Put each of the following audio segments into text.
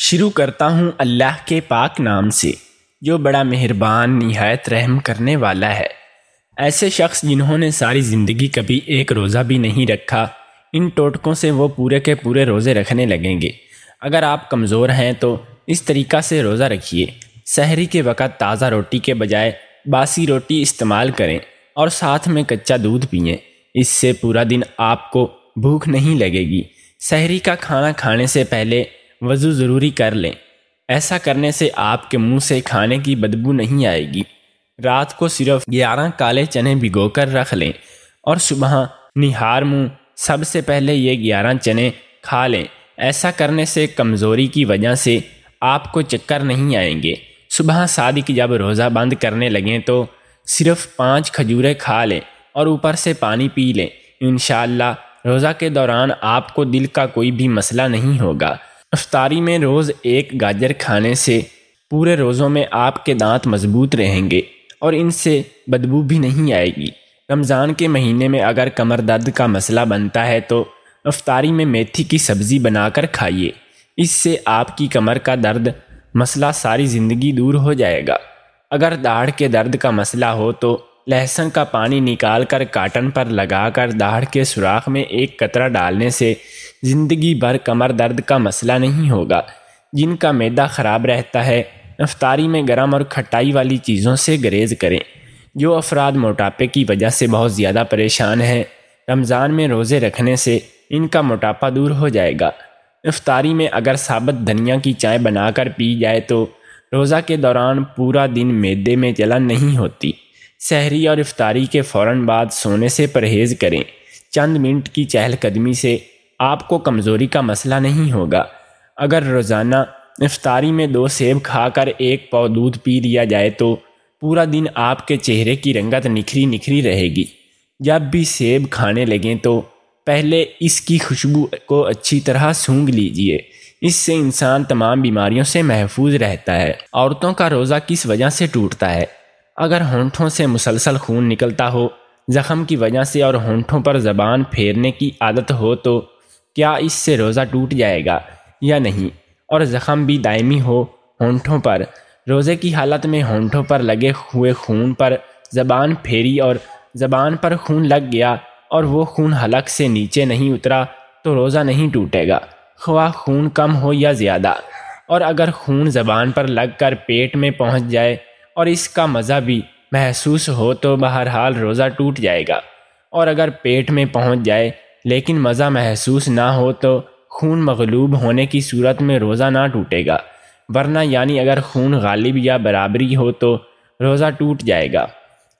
शुरू करता हूँ अल्लाह के पाक नाम से जो बड़ा मेहरबान नहायत रहम करने वाला है ऐसे शख्स जिन्होंने सारी ज़िंदगी कभी एक रोज़ा भी नहीं रखा इन टोटकों से वो पूरे के पूरे रोज़े रखने लगेंगे अगर आप कमज़ोर हैं तो इस तरीक़ा से रोज़ा रखिए शहरी के वक़्त ताज़ा रोटी के बजाय बासी रोटी इस्तेमाल करें और साथ में कच्चा दूध पिएँ इससे पूरा दिन आपको भूख नहीं लगेगी शहरी का खाना खाने से पहले वज़ू ज़रूरी कर लें ऐसा करने से आपके मुंह से खाने की बदबू नहीं आएगी रात को सिर्फ ग्यारह काले चने भिगो कर रख लें और सुबह निहार मुंह सबसे पहले ये ग्यारह चने खा लें ऐसा करने से कमज़ोरी की वजह से आपको चक्कर नहीं आएंगे सुबह सादिक जब रोज़ा बंद करने लगें तो सिर्फ पाँच खजूरें खा लें और ऊपर से पानी पी लें इन रोज़ा के दौरान आपको दिल का कोई भी मसला नहीं होगा अफ्तारी में रोज़ एक गाजर खाने से पूरे रोज़ों में आपके दांत मजबूत रहेंगे और इनसे बदबू भी नहीं आएगी रमज़ान के महीने में अगर कमर दर्द का मसला बनता है तो अफ्तारी में मेथी की सब्ज़ी बनाकर खाइए इससे आपकी कमर का दर्द मसला सारी ज़िंदगी दूर हो जाएगा अगर दाढ़ के दर्द का मसला हो तो लहसुन का पानी निकाल कर काटन पर लगा कर दाढ़ के सुराख में एक कतरा डालने से ज़िंदगी भर कमर दर्द का मसला नहीं होगा जिनका मैदा ख़राब रहता है अफ्तारी में गर्म और खटाई वाली चीज़ों से गरेज करें जो अफराद मोटापे की वजह से बहुत ज़्यादा परेशान हैं रमज़ान में रोज़े रखने से इनका मोटापा दूर हो जाएगा अफतारी में अगर साबत धनिया की चाय बनाकर पी जाए तो रोज़ा के दौरान पूरा दिन मैदे में जलन नहीं होती सहरी और इफ्तारी के फ़ौर बाद सोने से परहेज़ करें चंद मिनट की चहलकदमी से आपको कमज़ोरी का मसला नहीं होगा अगर रोज़ाना इफ्तारी में दो सेब खाकर एक पाव दूध पी लिया जाए तो पूरा दिन आपके चेहरे की रंगत निखरी निखरी रहेगी जब भी सेब खाने लगें तो पहले इसकी खुशबू को अच्छी तरह सूंघ लीजिए इससे इंसान तमाम बीमारियों से महफूज रहता है औरतों का रोज़ा किस वजह से टूटता है अगर होंठों से मुसलसल खून निकलता हो ज़ख़म की वजह से और होंठों पर ज़बान फेरने की आदत हो तो क्या इससे रोज़ा टूट जाएगा या नहीं और ज़ख़म भी दायमी हो होंठों पर रोज़े की हालत में होंठों पर लगे हुए खून पर ज़बान फेरी और ज़बान पर खून लग गया और वो खून हलक से नीचे नहीं उतरा तो रोज़ा नहीं टूटेगा ख्वा खून कम हो या ज़्यादा और अगर खून ज़बान पर लग कर पेट में पहुँच जाए और इसका मज़ा भी महसूस हो तो बहरहाल रोज़ा टूट जाएगा और अगर पेट में पहुँच जाए लेकिन मज़ा महसूस ना हो तो खून मगलूब होने की सूरत में रोज़ा ना टूटेगा वरना यानी अगर खून गालिब या बराबरी हो तो रोज़ा टूट जाएगा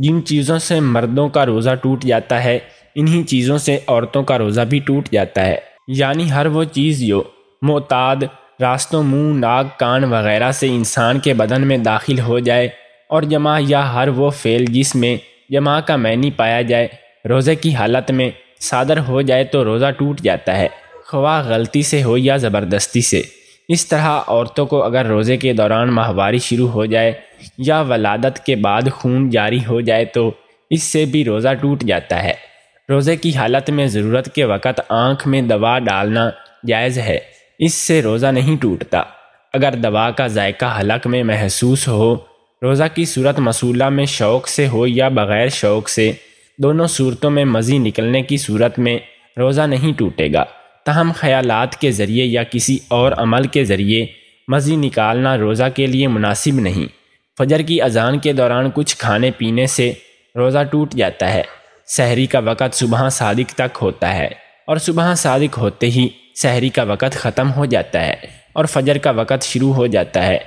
जिन चीज़ों से मर्दों का रोज़ा टूट जाता है इन्हीं चीज़ों से औरतों का रोज़ा भी टूट जाता है यानी हर वो चीज़ जो मोताद रास्तों मुंह नाक कान वगैरह से इंसान के बदन में दाखिल हो जाए और जमा या हर वो फेल जिसमें जमा का मैनी पाया जाए रोज़े की हालत में सादर हो जाए तो रोज़ा टूट जाता है खवा गलती से हो या ज़बरदस्ती से इस तरह औरतों को अगर रोज़े के दौरान माहवारी शुरू हो जाए या वलादत के बाद खून जारी हो जाए तो इससे भी रोज़ा टूट जाता है रोज़े की हालत में ज़रूरत के वक़्त आँख में दवा डालना जायज़ है इससे रोज़ा नहीं टूटता अगर दवा का जायका हलक में महसूस हो रोज़ा की सूरत मसूला में शौक़ से हो या बग़ैर शौक़ से दोनों सूरतों में मज़ी निकलने की सूरत में रोज़ा नहीं टूटेगा तहम ख्याल के ज़रिए या किसी और अमल के ज़रिए मज़ी निकालना रोज़ा के लिए मुनासिब नहीं फजर की अजान के दौरान कुछ खाने पीने से रोज़ा टूट जाता है सहरी का वक़्त सुबह सादिक तक होता है और सुबह सादिक होते ही सहरी का वक़्त ख़त्म हो जाता है और फजर का वक़्त शुरू हो जाता है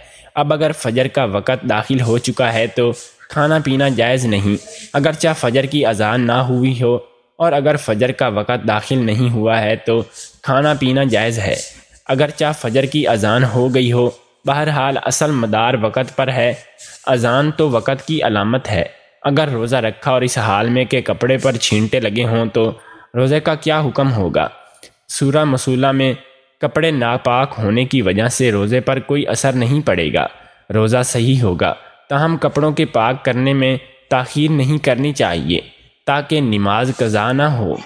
अब अगर फजर का वक़्त दाखिल हो चुका है तो खाना पीना जायज़ नहीं अगरचा फजर की अजान ना हुई हो और अगर फजर का वक़्त दाखिल नहीं हुआ है तो खाना पीना जायज़ है अगरचा फजर की अजान हो गई हो बहरहाल असल मदार वक़्त पर है अजान तो वक़्त की अलामत है अगर रोज़ा रखा और इस हाल में के कपड़े पर छींटे लगे हों तो रोज़े का क्या हुक्म होगा सूरा मसूला में कपड़े नापाक होने की वजह से रोज़े पर कोई असर नहीं पड़ेगा रोज़ा सही होगा तहम कपड़ों के पाक करने में तखीर नहीं करनी चाहिए ताकि नमाज कज़ा ना हो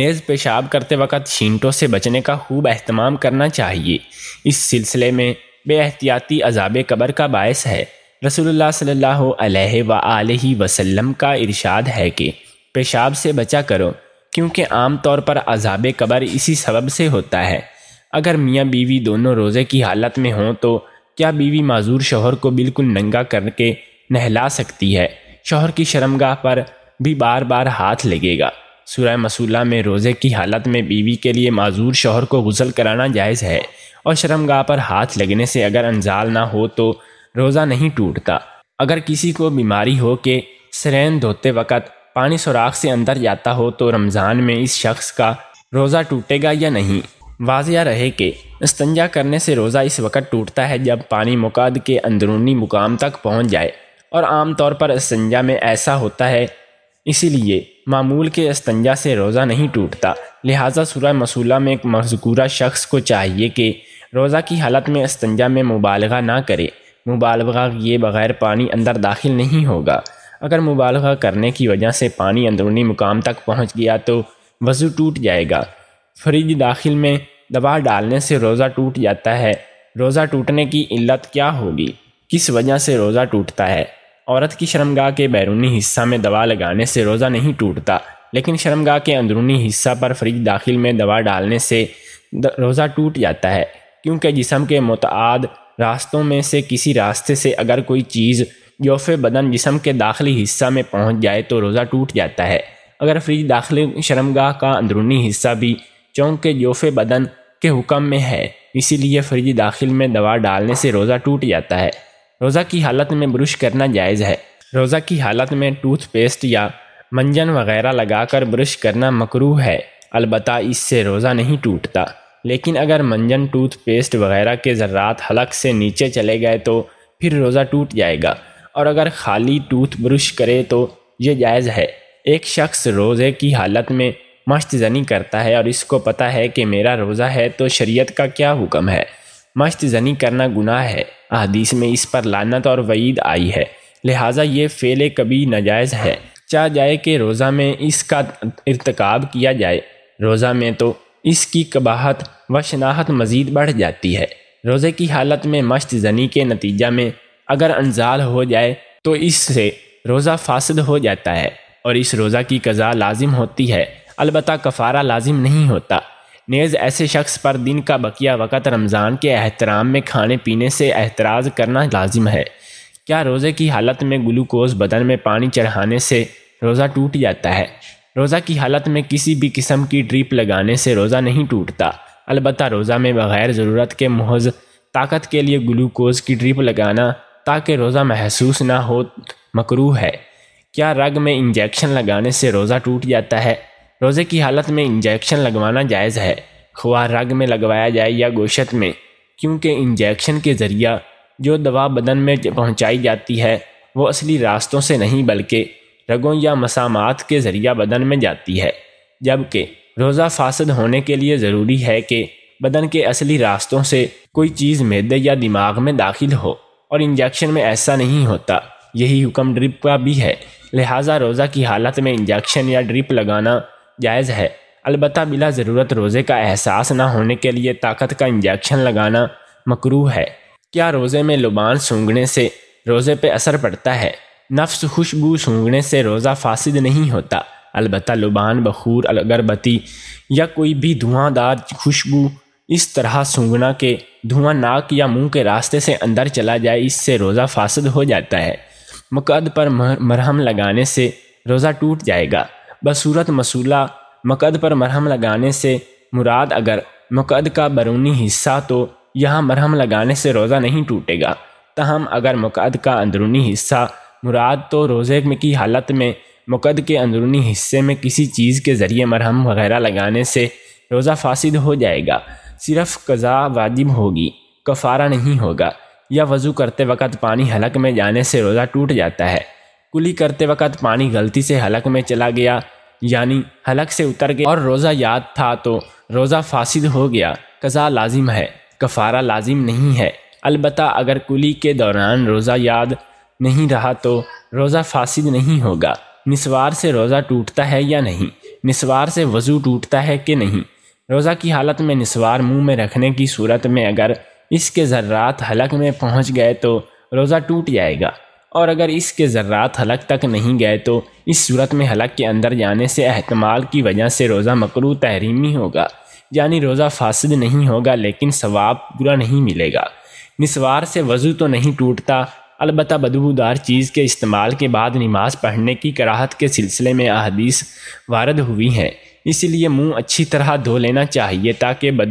नेज़ पेशाब करते वक्त शींटों से बचने का खूब अहतमाम करना चाहिए इस सिलसिले में बेहतियाती अजाब कबर का बायस है रसूलुल्लाह सल्लल्लाहु अलैहि वसल्लम वसल्लम का इरशाद है कि पेशाब से बचा करो क्योंकि आम तौर पर अजाब कबर इसी सबब से होता है अगर मियाँ बीवी दोनों रोज़े की हालत में हों तो क्या बीवी माजूर शोहर को बिल्कुल नंगा करके नहला सकती है शोहर की शर्मगाह पर भी बार बार हाथ लगेगा सुरह मसूला में रोज़े की हालत में बीवी के लिए माजूर शोहर को गुसल कराना जायज़ है और शर्मगाह पर हाथ लगने से अगर अनजाल ना हो तो रोज़ा नहीं टूटता अगर किसी को बीमारी हो के सरेन धोते वक़्त पानी सुराख से अंदर जाता हो तो रमज़ान में इस शख्स का रोज़ा टूटेगा या नहीं वाजिया रहे कि इस्तंजा करने से रोज़ा इस वक़्त टूटता है जब पानी मुकाद के अंदरूनी मुकाम तक पहुंच जाए और आम तौर पर इस्तंजा में ऐसा होता है इसीलिए मामूल के इस्तंजा से रोज़ा नहीं टूटता लिहाजा सूर्य मसूला में एक मजकूरा शख्स को चाहिए कि रोज़ा की हालत में इस्तंजा में मुबालगा ना करे मुबालगा किए बग़ैर पानी अंदर दाखिल नहीं होगा अगर मुबालगा करने की वजह से पानी अंदरूनी मुकाम तक पहुँच गया तो वज़ू टूट जाएगा फ्रिज दाखिल में दवा डालने से रोज़ा टूट जाता है रोज़ा टूटने की इल्लत क्या होगी किस वजह से रोज़ा टूटता है औरत की शर्मगाह के बैरूनी हिस्सा में दवा लगाने से रोज़ा नहीं टूटता लेकिन शर्मगाह के अंदरूनी हिस्सा पर फ्रिज दाखिल में दवा डालने से रोज़ा टूट जाता है क्योंकि जिसम के मुतद रास्तों में से किसी रास्ते से अगर कोई चीज़ जोफ़ बदन जिसम के दाखिली हिस्सा में पहुंच जाए तो रोज़ा टूट जाता है अगर फ्रिज दाखिल शर्मगाह का अंदरूनी हिस्सा भी चौंके जोफ़े बदन के हुक्म में है इसीलिए फ्रिज दाखिल में दवा डालने से रोज़ा टूट जाता है रोज़ा की हालत में ब्रश करना जायज़ है रोज़ा की हालत में टूथपेस्ट या मंजन वगैरह लगाकर ब्रश करना मकरू है अलबत् इससे रोज़ा नहीं टूटता लेकिन अगर मंजन टूथपेस्ट वगैरह के ज़र्रात हलक से नीचे चले गए तो फिर रोज़ा टूट जाएगा और अगर खाली टूथ ब्रश करे तो ये जायज़ है एक शख्स रोज़े की हालत में मस्त जनी करता है और इसको पता है कि मेरा रोज़ा है तो शरीयत का क्या हुक्म है मस्त जनी करना गुनाह है अहदीस में इस पर लानत और वईद आई है लिहाजा ये फेल कभी नाजायज़ है चाह जाए कि रोज़ा में इसका इरतकब किया जाए रोज़ा में तो इसकी कबाहत व शनाहत मज़ीद बढ़ जाती है रोज़े की हालत में मस्त जनी के नतीजा में अगर अनजाल हो जाए तो इससे रोज़ा फासद हो जाता है और इस रोज़ा की कज़ा लाजिम होती है अलबत् कफ़ारा लाजिम नहीं होता नेज़ ऐसे शख्स पर दिन का बकिया वक़्त रमज़ान के अहतराम में खाने पीने से एतराज़ करना लाजिम है क्या रोज़े की हालत में ग्लूकोज बदन में पानी चढ़ाने से रोज़ा टूट जाता है रोज़ा की हालत में किसी भी किस्म की ड्रिप लगाने से रोज़ा नहीं टूटता अलबत् रोज़ा में बग़ैर ज़रूरत के महज ताकत के लिए ग्लूकोज की ड्रिप लगाना ताकि रोज़ा महसूस ना हो मकरू है क्या रग में इंजेक्शन लगाने से रोज़ा टूट जाता है रोज़े की हालत में इंजेक्शन लगवाना जायज़ है खुआ रग में लगवाया जाए या गोशत में क्योंकि इंजेक्शन के ज़रिया जो दवा बदन में पहुंचाई जाती है वो असली रास्तों से नहीं बल्कि रगों या मसामात के ज़रिया बदन में जाती है जबकि रोज़ा फासद होने के लिए ज़रूरी है कि बदन के असली रास्तों से कोई चीज़ मैदे या दिमाग में दाखिल हो और इंजेक्शन में ऐसा नहीं होता यही हुक्म ड्रिप का भी है लिहाजा रोज़ा की हालत में इंजेक्शन या ड्रिप लगाना जायज़ है अलबत् बिला ज़रूरत रोज़े का एहसास ना होने के लिए ताकत का इंजेक्शन लगाना मकरू है क्या रोज़े में लुबान सूंघने से रोज़े पे असर पड़ता है नफ्स खुशबू सूंघने से रोज़ा फासिद नहीं होता अलबत् लुबान बखूर अगरबत्ती या कोई भी धुआंदार खुशबू इस तरह सूंघना के धुआं नाक या मुंह के रास्ते से अंदर चला जाए इससे रोज़ा फासद हो जाता है मुकद पर मरहम लगाने से रोज़ा टूट जाएगा बसूरत मसूला मकद पर मरहम लगाने से मुराद अगर मुकद का बरूनी हिस्सा तो यहाँ मरहम लगाने से रोज़ा नहीं टूटेगा तहम अगर मुकद का अंदरूनी हिस्सा मुराद तो रोज़े में की हालत में मुकद के अंदरूनी हिस्से में किसी चीज़ के ज़रिए मरहम वगैरह लगाने से रोज़ा फासिद हो जाएगा सिर्फ कज़ा वाजिब होगी कफारा नहीं होगा या वज़ू करते वक़्त पानी हलक में जाने से रोज़ा टूट जाता है कुली करते वक्त पानी गलती से हलक में चला गया यानी हलक से उतर गया और रोज़ा याद था तो रोज़ा फासिद हो गया कज़ा लाजिम है कफ़ारा लाजिम नहीं है अलबत् अगर कुली के दौरान रोज़ा याद नहीं रहा तो रोज़ा फासिद नहीं होगा निस्वार से रोज़ा टूटता है या नहीं निस्वार से वज़ू टूटता है कि नहीं रोज़ा की हालत में निस्वार मुंह में रखने की सूरत में अगर इसके ज़र्रात हलक में पहुंच गए तो रोज़ा टूट जाएगा और अगर इसके ज़र्रात हलक तक नहीं गए तो इस सूरत में हलक के अंदर जाने से अहतमाल की वजह से रोज़ा मकरू तहरीमी होगा यानी रोज़ा फासद नहीं होगा लेकिन सवाब पूरा नहीं मिलेगा मिसवार से वज़ू तो नहीं टूटता अलबतः बदबूदार चीज़ के इस्तेमाल के बाद नमाज पढ़ने की कराहत के सिलसिले में अहदीस वारद हुई हैं इसलिए मुंह अच्छी तरह धो लेना चाहिए ताकि बदबू